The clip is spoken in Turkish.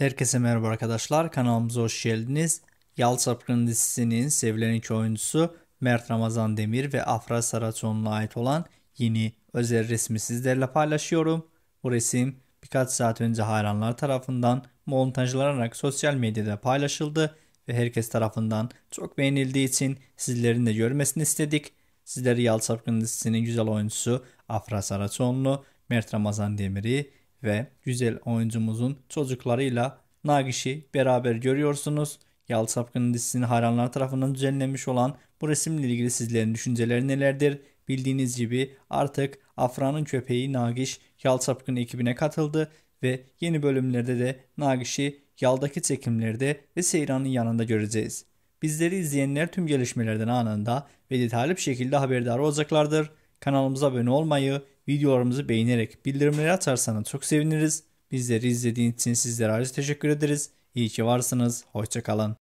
Herkese merhaba arkadaşlar. Kanalımıza hoş geldiniz. Yal dizisinin sevilen iki oyuncusu Mert Ramazan Demir ve Afra Saraçoğlu'na ait olan yeni özel resmi sizlerle paylaşıyorum. Bu resim birkaç saat önce hayranlar tarafından montajlanarak sosyal medyada paylaşıldı ve herkes tarafından çok beğenildiği için sizlerin de görmesini istedik. Sizleri Yal dizisinin güzel oyuncusu Afra Saraçoğlu, Mert Ramazan Demir'i ve güzel oyuncumuzun çocuklarıyla Nagishi beraber görüyorsunuz. Yalı Sapkın'ın dizisini hayranlar tarafından düzenlenmiş olan bu resimle ilgili sizlerin düşünceleri nelerdir? Bildiğiniz gibi artık Afra'nın köpeği Nagiş Yalı Sapkın ekibine katıldı ve yeni bölümlerde de Nagishi Yal'daki çekimlerde ve Seyran'ın yanında göreceğiz. Bizleri izleyenler tüm gelişmelerden anında ve detaylı bir şekilde haberdar olacaklardır. Kanalımıza abone olmayı, videolarımızı beğenerek bildirimleri atarsanız çok seviniriz. Bizleri izlediğiniz için sizlere ayrıca teşekkür ederiz. İyi ki varsınız. Hoşçakalın.